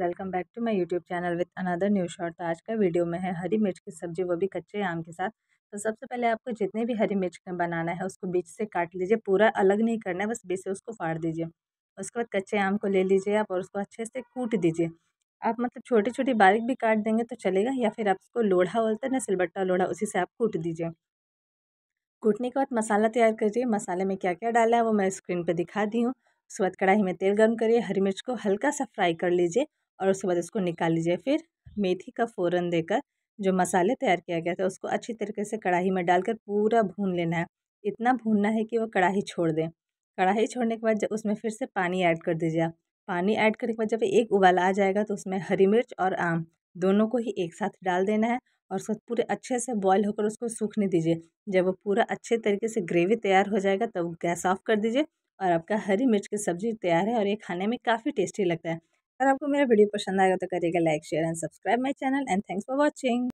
welcome back to my YouTube channel with another new short आज का video में है हरी मिर्च की सब्ज़ी वो भी कच्चे आम के साथ तो सबसे पहले आपको जितने भी हरी मिर्च बनाना है उसको बीच से काट लीजिए पूरा अलग नहीं करना है बस बीच से उसको फाड़ दीजिए उसके बाद कच्चे आम को ले लीजिए आप और उसको अच्छे से कूट दीजिए आप मतलब छोटी छोटी बारीक भी काट देंगे तो चलेगा या फिर आप उसको लोढ़ा बोलते हैं ना सिलबट्टा लोढ़ा उसी से आप कूट दीजिए कूटने के बाद मसाला तैयार करिए मसाले में क्या क्या डाला है वो मैं स्क्रीन पे दिखा दी हूँ उसके बाद कढ़ाई में तेल गर्म करिए हरी मिर्च को हल्का सा फ्राई कर लीजिए और उसके बाद उसको निकाल लीजिए फिर मेथी का फ़ौरन देकर जो मसाले तैयार किया गया था उसको अच्छी तरीके से कढ़ाई में डालकर पूरा भून लेना है इतना भूनना है कि वो कढ़ाई छोड़ दें कढ़ाई छोड़ने के बाद जब उसमें फिर से पानी ऐड कर दीजिए पानी ऐड करने के बाद जब एक उबाल आ जाएगा तो उसमें हरी मिर्च और आम दोनों को ही एक साथ डाल देना है और उसको पूरे अच्छे से बॉयल होकर उसको सूखने दीजिए जब वो पूरा अच्छे तरीके से ग्रेवी तैयार हो जाएगा तब गैस ऑफ कर दीजिए और आपका हरी मिर्च की सब्जी तैयार है और ये खाने में काफ़ी टेस्टी लगता है अगर आपको मेरा वीडियो पसंद आएगा तो करिएगा like share and subscribe my channel and thanks for watching